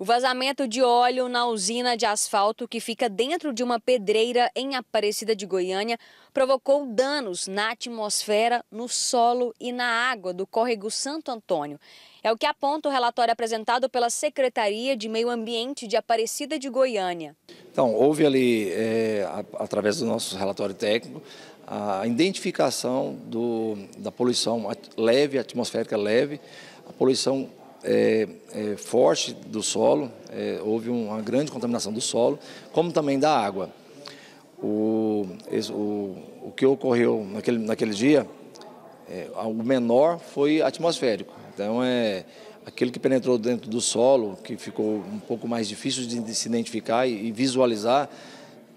O vazamento de óleo na usina de asfalto que fica dentro de uma pedreira em Aparecida de Goiânia provocou danos na atmosfera, no solo e na água do córrego Santo Antônio. É o que aponta o relatório apresentado pela Secretaria de Meio Ambiente de Aparecida de Goiânia. Então, houve ali, é, através do nosso relatório técnico, a identificação do, da poluição leve, atmosférica leve, a poluição é, é, forte do solo, é, houve uma grande contaminação do solo, como também da água. O, o, o que ocorreu naquele, naquele dia, é, o menor foi atmosférico. Então, é, aquilo que penetrou dentro do solo, que ficou um pouco mais difícil de, de se identificar e, e visualizar,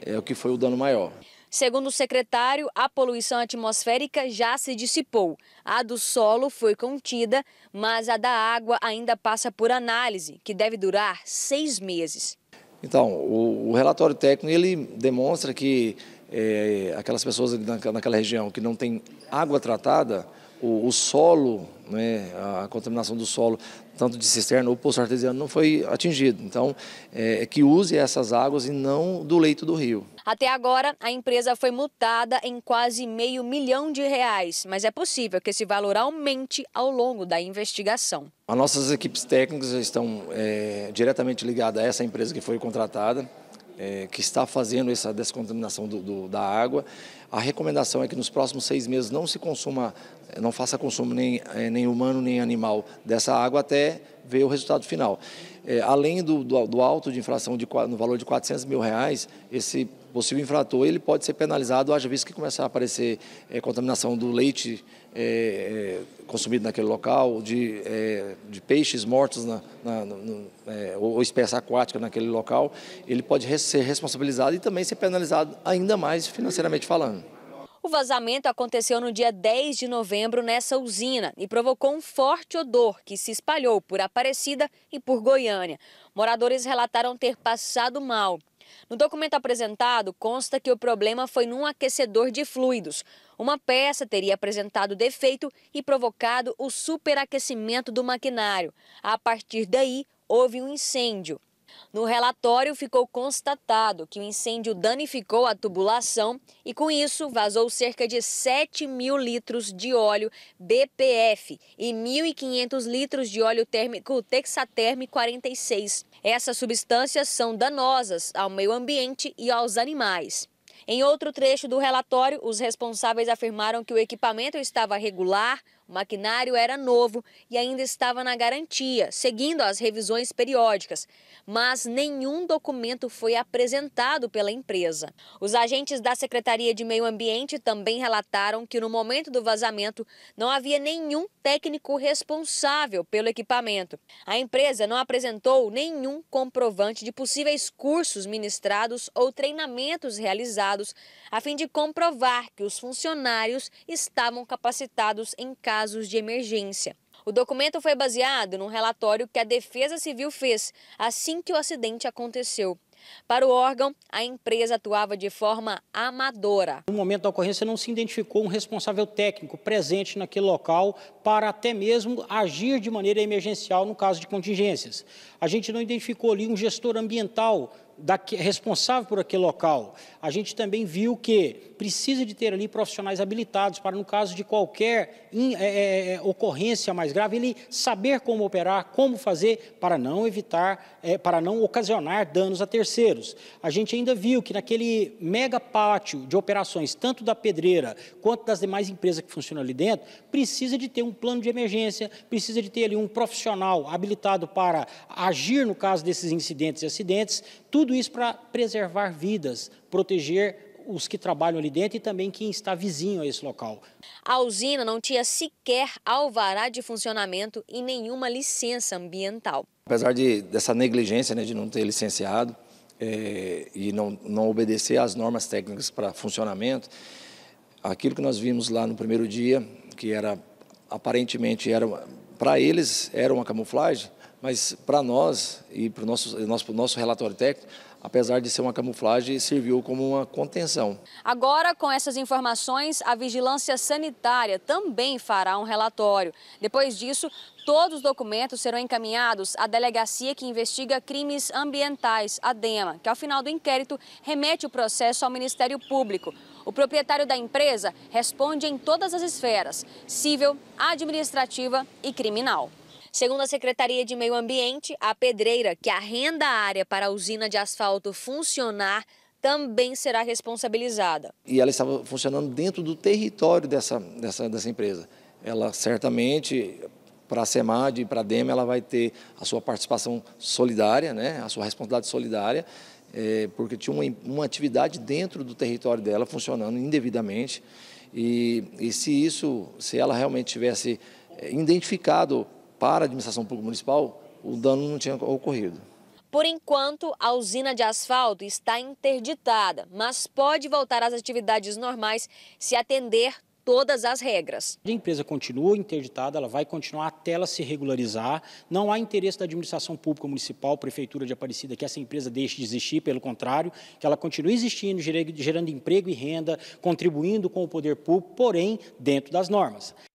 é o que foi o dano maior. Segundo o secretário, a poluição atmosférica já se dissipou. A do solo foi contida, mas a da água ainda passa por análise, que deve durar seis meses. Então, o, o relatório técnico ele demonstra que é, aquelas pessoas naquela região que não tem água tratada, o, o solo, né, a contaminação do solo, tanto de cisterna ou poço artesiano, não foi atingido. Então, é, é, que use essas águas e não do leito do rio. Até agora, a empresa foi multada em quase meio milhão de reais, mas é possível que esse valor aumente ao longo da investigação. As nossas equipes técnicas estão é, diretamente ligadas a essa empresa que foi contratada é, que está fazendo essa descontaminação do, do, da água. A recomendação é que nos próximos seis meses não se consuma, é, não faça consumo nem, é, nem humano nem animal dessa água até ver o resultado final. É, além do, do, do, alto de inflação de, no valor de 400 mil reais, esse possível infrator, ele pode ser penalizado, haja visto que começar a aparecer é, contaminação do leite é, consumido naquele local, de, é, de peixes mortos na, na, no, ou espécie aquática naquele local, ele pode ser responsabilizado e também ser penalizado ainda mais financeiramente falando. O vazamento aconteceu no dia 10 de novembro nessa usina e provocou um forte odor que se espalhou por Aparecida e por Goiânia. Moradores relataram ter passado mal. No documento apresentado, consta que o problema foi num aquecedor de fluidos. Uma peça teria apresentado defeito e provocado o superaquecimento do maquinário. A partir daí, houve um incêndio. No relatório ficou constatado que o incêndio danificou a tubulação e, com isso, vazou cerca de 7 mil litros de óleo BPF e 1.500 litros de óleo térmico Texaterm 46. Essas substâncias são danosas ao meio ambiente e aos animais. Em outro trecho do relatório, os responsáveis afirmaram que o equipamento estava regular, o maquinário era novo e ainda estava na garantia, seguindo as revisões periódicas, mas nenhum documento foi apresentado pela empresa. Os agentes da Secretaria de Meio Ambiente também relataram que no momento do vazamento não havia nenhum técnico responsável pelo equipamento. A empresa não apresentou nenhum comprovante de possíveis cursos ministrados ou treinamentos realizados a fim de comprovar que os funcionários estavam capacitados em casa casos de emergência. O documento foi baseado num relatório que a Defesa Civil fez assim que o acidente aconteceu. Para o órgão, a empresa atuava de forma amadora. No momento da ocorrência, não se identificou um responsável técnico presente naquele local para até mesmo agir de maneira emergencial no caso de contingências. A gente não identificou ali um gestor ambiental da, responsável por aquele local, a gente também viu que precisa de ter ali profissionais habilitados para, no caso de qualquer in, é, é, é, ocorrência mais grave, ele saber como operar, como fazer para não evitar, é, para não ocasionar danos a terceiros. A gente ainda viu que naquele mega pátio de operações, tanto da pedreira quanto das demais empresas que funcionam ali dentro, precisa de ter um plano de emergência, precisa de ter ali um profissional habilitado para agir no caso desses incidentes e acidentes. Tudo tudo isso para preservar vidas, proteger os que trabalham ali dentro e também quem está vizinho a esse local. A usina não tinha sequer alvará de funcionamento e nenhuma licença ambiental. Apesar de, dessa negligência né, de não ter licenciado é, e não, não obedecer às normas técnicas para funcionamento, aquilo que nós vimos lá no primeiro dia, que era aparentemente era para eles era uma camuflagem, mas para nós e para o nosso, nosso, nosso relatório técnico, apesar de ser uma camuflagem, serviu como uma contenção. Agora, com essas informações, a Vigilância Sanitária também fará um relatório. Depois disso, todos os documentos serão encaminhados à delegacia que investiga crimes ambientais, a DEMA, que ao final do inquérito remete o processo ao Ministério Público. O proprietário da empresa responde em todas as esferas: civil, administrativa e criminal. Segundo a Secretaria de Meio Ambiente, a pedreira que arrenda a área para a usina de asfalto funcionar também será responsabilizada. E ela estava funcionando dentro do território dessa, dessa, dessa empresa. Ela certamente para a SEMAD e para a DEMA, ela vai ter a sua participação solidária, né, a sua responsabilidade solidária, é, porque tinha uma, uma, atividade dentro do território dela funcionando indevidamente. E, e se isso, se ela realmente tivesse é, identificado para a administração pública municipal, o dano não tinha ocorrido. Por enquanto, a usina de asfalto está interditada, mas pode voltar às atividades normais se atender todas as regras. A empresa continua interditada, ela vai continuar até ela se regularizar. Não há interesse da administração pública municipal, prefeitura de Aparecida, que essa empresa deixe de existir, pelo contrário, que ela continue existindo, gerando emprego e renda, contribuindo com o poder público, porém dentro das normas.